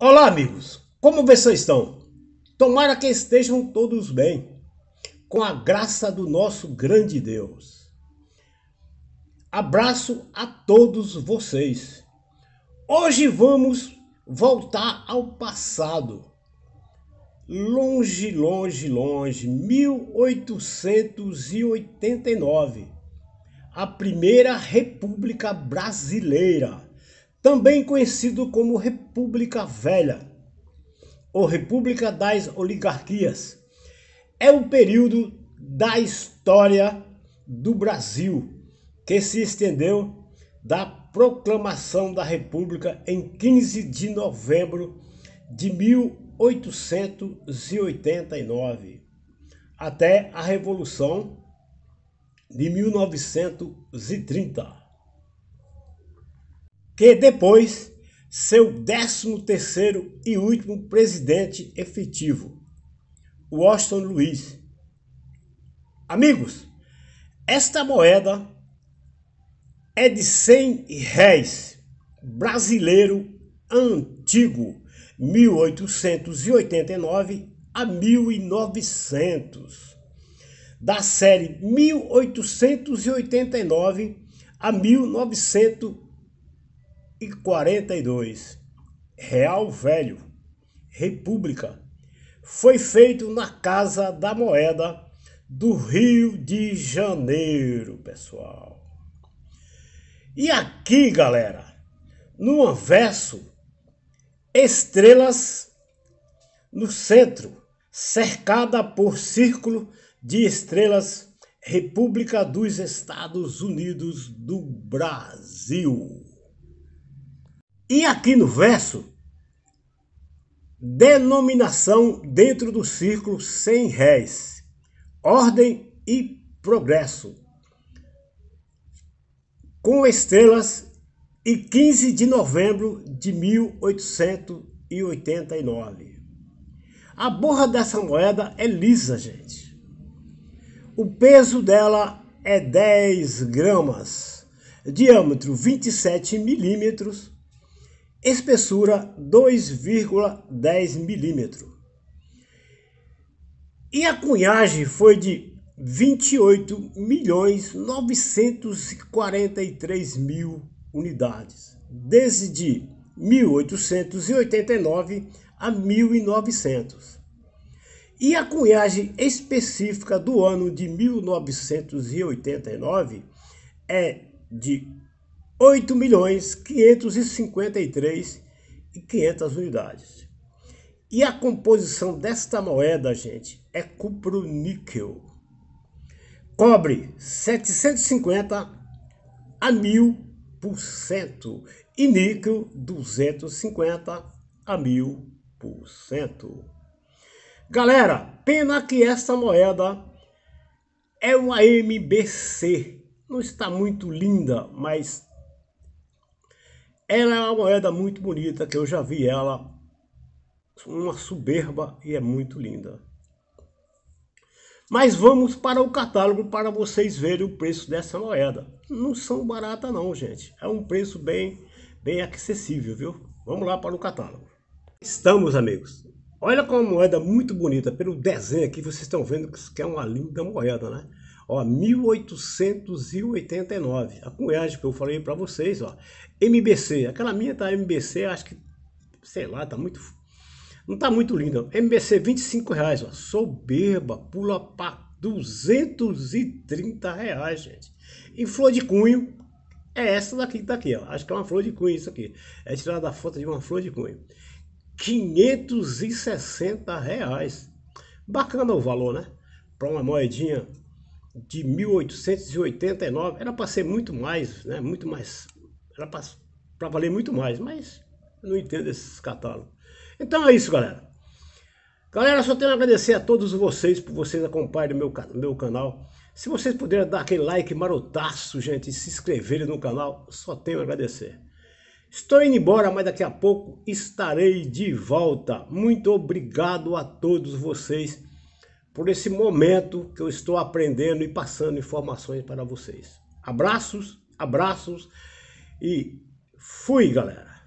Olá, amigos! Como vocês estão? Tomara que estejam todos bem, com a graça do nosso grande Deus. Abraço a todos vocês. Hoje vamos voltar ao passado. Longe, longe, longe, 1889, a primeira República Brasileira também conhecido como República Velha ou República das Oligarquias. É o período da história do Brasil que se estendeu da proclamação da República em 15 de novembro de 1889 até a Revolução de 1930 que depois seu 13º e último presidente efetivo, Washington Luiz. Amigos, esta moeda é de 100 réis, brasileiro antigo, 1889 a 1900, da série 1889 a 1900 e 42. Real Velho, República. Foi feito na Casa da Moeda do Rio de Janeiro, pessoal. E aqui, galera, no anverso, estrelas no centro, cercada por círculo de estrelas, República dos Estados Unidos do Brasil. E aqui no verso, denominação dentro do círculo sem réis, ordem e progresso, com estrelas e 15 de novembro de 1889. A borra dessa moeda é lisa, gente. O peso dela é 10 gramas, diâmetro 27 milímetros, espessura 2,10 milímetros. E a cunhagem foi de 28 milhões 943 mil unidades, desde 1889 a 1900. E a cunhagem específica do ano de 1989 é de 8.553.500 unidades. E a composição desta moeda, gente, é cupro-níquel. Cobre 750 a 1000% e níquel 250 a 1000%. Galera, pena que esta moeda é uma MBC. Não está muito linda, mas ela é uma moeda muito bonita, que eu já vi ela, uma soberba e é muito linda. Mas vamos para o catálogo para vocês verem o preço dessa moeda. Não são barata não, gente. É um preço bem, bem acessível, viu? Vamos lá para o catálogo. Estamos, amigos. Olha como moeda é muito bonita. Pelo desenho aqui, vocês estão vendo que é uma linda moeda, né? Ó, 1889. A cunhagem que eu falei para vocês, ó. MBC. Aquela minha tá MBC, acho que, sei lá, tá muito... Não tá muito linda. MBC, 25 reais, ó. Soberba, pula pra 230 reais, gente. E flor de cunho é essa daqui que tá aqui, ó. Acho que é uma flor de cunho isso aqui. É tirada da foto de uma flor de cunho. 560 reais. Bacana o valor, né? Para uma moedinha de 1889 era para ser muito mais, né? Muito mais, era para valer muito mais, mas eu não entendo esses catálogos. Então é isso, galera. Galera, só tenho a agradecer a todos vocês por vocês acompanharem meu, meu canal. Se vocês puderem dar aquele like marotaço, gente, e se inscreverem no canal, só tenho a agradecer. Estou indo embora, mas daqui a pouco estarei de volta. Muito obrigado a todos vocês por esse momento que eu estou aprendendo e passando informações para vocês. Abraços, abraços e fui, galera!